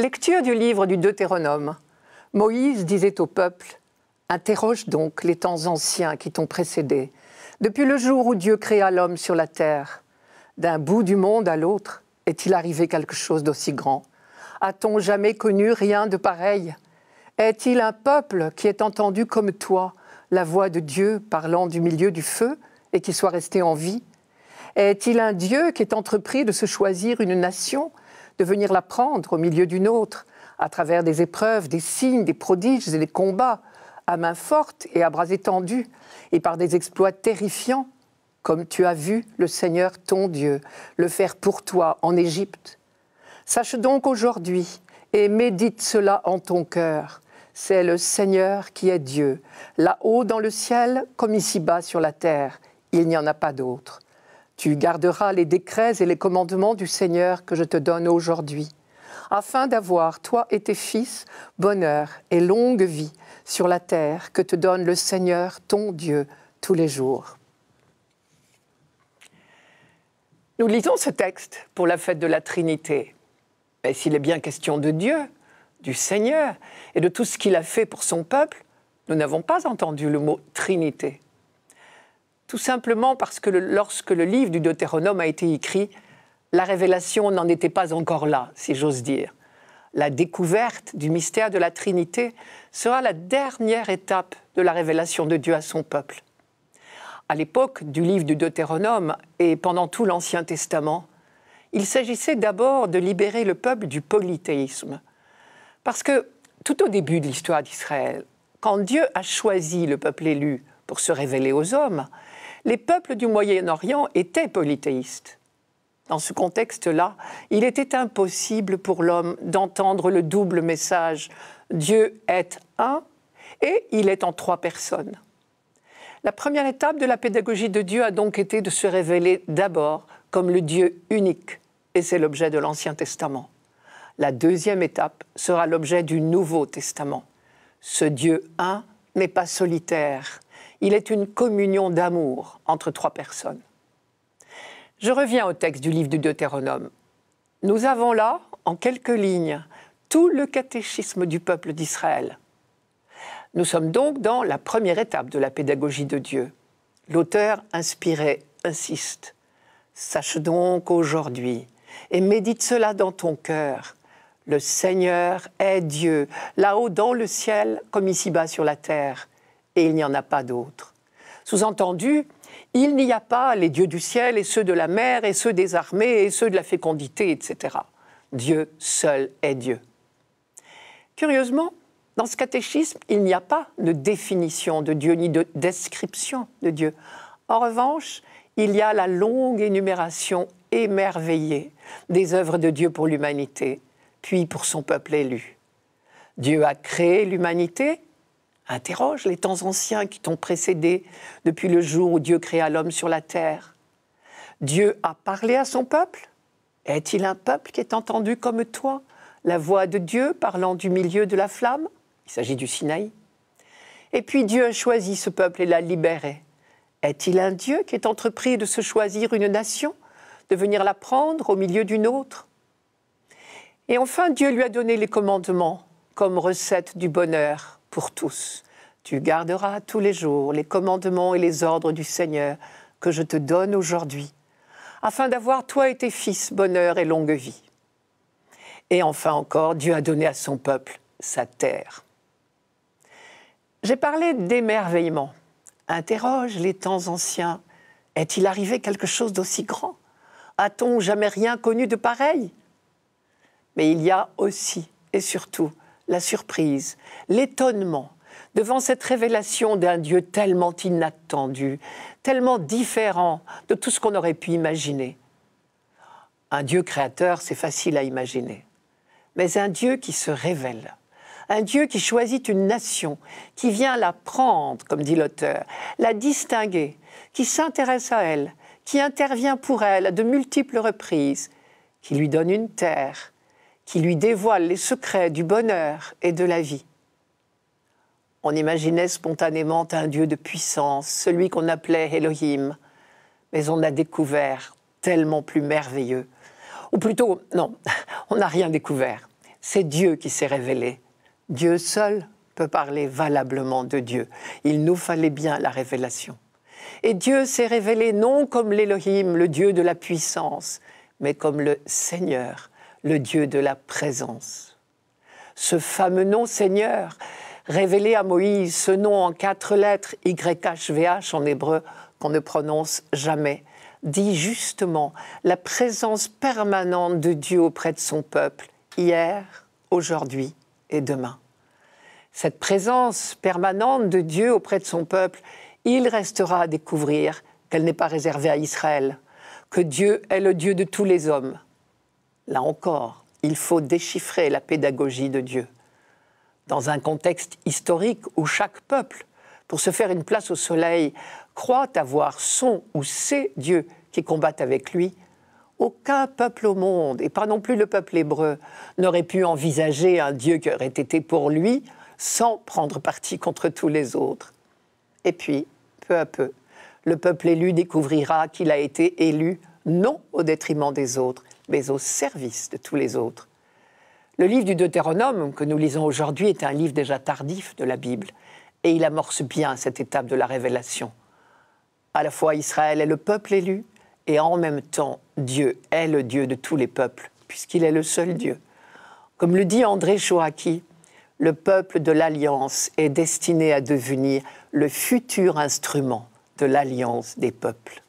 Lecture du livre du Deutéronome. Moïse disait au peuple Interroge donc les temps anciens qui t'ont précédé, depuis le jour où Dieu créa l'homme sur la terre. D'un bout du monde à l'autre, est-il arrivé quelque chose d'aussi grand A-t-on jamais connu rien de pareil Est-il un peuple qui ait entendu comme toi la voix de Dieu parlant du milieu du feu et qui soit resté en vie Est-il un Dieu qui ait entrepris de se choisir une nation de venir l'apprendre au milieu d'une autre, à travers des épreuves, des signes, des prodiges et des combats, à main forte et à bras étendus, et par des exploits terrifiants, comme tu as vu le Seigneur ton Dieu le faire pour toi en Égypte. Sache donc aujourd'hui et médite cela en ton cœur. C'est le Seigneur qui est Dieu, là-haut dans le ciel comme ici-bas sur la terre. Il n'y en a pas d'autre. Tu garderas les décrets et les commandements du Seigneur que je te donne aujourd'hui, afin d'avoir, toi et tes fils, bonheur et longue vie sur la terre que te donne le Seigneur, ton Dieu, tous les jours. Nous lisons ce texte pour la fête de la Trinité. Mais s'il est bien question de Dieu, du Seigneur et de tout ce qu'il a fait pour son peuple, nous n'avons pas entendu le mot Trinité. Tout simplement parce que lorsque le livre du Deutéronome a été écrit, la révélation n'en était pas encore là, si j'ose dire. La découverte du mystère de la Trinité sera la dernière étape de la révélation de Dieu à son peuple. À l'époque du livre du Deutéronome et pendant tout l'Ancien Testament, il s'agissait d'abord de libérer le peuple du polythéisme. Parce que tout au début de l'histoire d'Israël, quand Dieu a choisi le peuple élu pour se révéler aux hommes, les peuples du Moyen-Orient étaient polythéistes. Dans ce contexte-là, il était impossible pour l'homme d'entendre le double message Dieu est un et il est en trois personnes. La première étape de la pédagogie de Dieu a donc été de se révéler d'abord comme le Dieu unique, et c'est l'objet de l'Ancien Testament. La deuxième étape sera l'objet du Nouveau Testament. Ce Dieu un n'est pas solitaire, il est une communion d'amour entre trois personnes. Je reviens au texte du livre du Deutéronome. Nous avons là, en quelques lignes, tout le catéchisme du peuple d'Israël. Nous sommes donc dans la première étape de la pédagogie de Dieu. L'auteur inspiré insiste. Sache donc aujourd'hui et médite cela dans ton cœur. Le Seigneur est Dieu, là-haut dans le ciel comme ici-bas sur la terre il n'y en a pas d'autres. Sous-entendu, il n'y a pas les dieux du ciel et ceux de la mer et ceux des armées et ceux de la fécondité, etc. Dieu seul est Dieu. Curieusement, dans ce catéchisme, il n'y a pas de définition de Dieu ni de description de Dieu. En revanche, il y a la longue énumération émerveillée des œuvres de Dieu pour l'humanité, puis pour son peuple élu. Dieu a créé l'humanité Interroge les temps anciens qui t'ont précédé depuis le jour où Dieu créa l'homme sur la terre. Dieu a parlé à son peuple Est-il un peuple qui est entendu comme toi La voix de Dieu parlant du milieu de la flamme Il s'agit du Sinaï. Et puis Dieu a choisi ce peuple et l'a libéré. Est-il un Dieu qui est entrepris de se choisir une nation, de venir la prendre au milieu d'une autre Et enfin, Dieu lui a donné les commandements comme recette du bonheur pour tous. Tu garderas tous les jours les commandements et les ordres du Seigneur que je te donne aujourd'hui, afin d'avoir, toi et tes fils, bonheur et longue vie. Et enfin encore, Dieu a donné à son peuple sa terre. J'ai parlé d'émerveillement. Interroge les temps anciens. Est-il arrivé quelque chose d'aussi grand A-t-on jamais rien connu de pareil Mais il y a aussi et surtout la surprise, l'étonnement devant cette révélation d'un Dieu tellement inattendu, tellement différent de tout ce qu'on aurait pu imaginer. Un Dieu créateur, c'est facile à imaginer, mais un Dieu qui se révèle, un Dieu qui choisit une nation, qui vient la prendre, comme dit l'auteur, la distinguer, qui s'intéresse à elle, qui intervient pour elle à de multiples reprises, qui lui donne une terre, qui lui dévoile les secrets du bonheur et de la vie. On imaginait spontanément un Dieu de puissance, celui qu'on appelait Elohim, mais on a découvert tellement plus merveilleux. Ou plutôt, non, on n'a rien découvert. C'est Dieu qui s'est révélé. Dieu seul peut parler valablement de Dieu. Il nous fallait bien la révélation. Et Dieu s'est révélé non comme l'Elohim, le Dieu de la puissance, mais comme le Seigneur, le Dieu de la présence. Ce fameux nom Seigneur, révélé à Moïse, ce nom en quatre lettres, YHVH en hébreu, qu'on ne prononce jamais, dit justement la présence permanente de Dieu auprès de son peuple, hier, aujourd'hui et demain. Cette présence permanente de Dieu auprès de son peuple, il restera à découvrir qu'elle n'est pas réservée à Israël, que Dieu est le Dieu de tous les hommes, Là encore, il faut déchiffrer la pédagogie de Dieu. Dans un contexte historique où chaque peuple, pour se faire une place au soleil, croit avoir son ou ses dieux qui combattent avec lui, aucun peuple au monde, et pas non plus le peuple hébreu, n'aurait pu envisager un Dieu qui aurait été pour lui sans prendre parti contre tous les autres. Et puis, peu à peu, le peuple élu découvrira qu'il a été élu non au détriment des autres, mais au service de tous les autres. Le livre du Deutéronome que nous lisons aujourd'hui est un livre déjà tardif de la Bible, et il amorce bien cette étape de la révélation. À la fois Israël est le peuple élu, et en même temps Dieu est le Dieu de tous les peuples, puisqu'il est le seul Dieu. Comme le dit André Choaki, le peuple de l'Alliance est destiné à devenir le futur instrument de l'Alliance des peuples.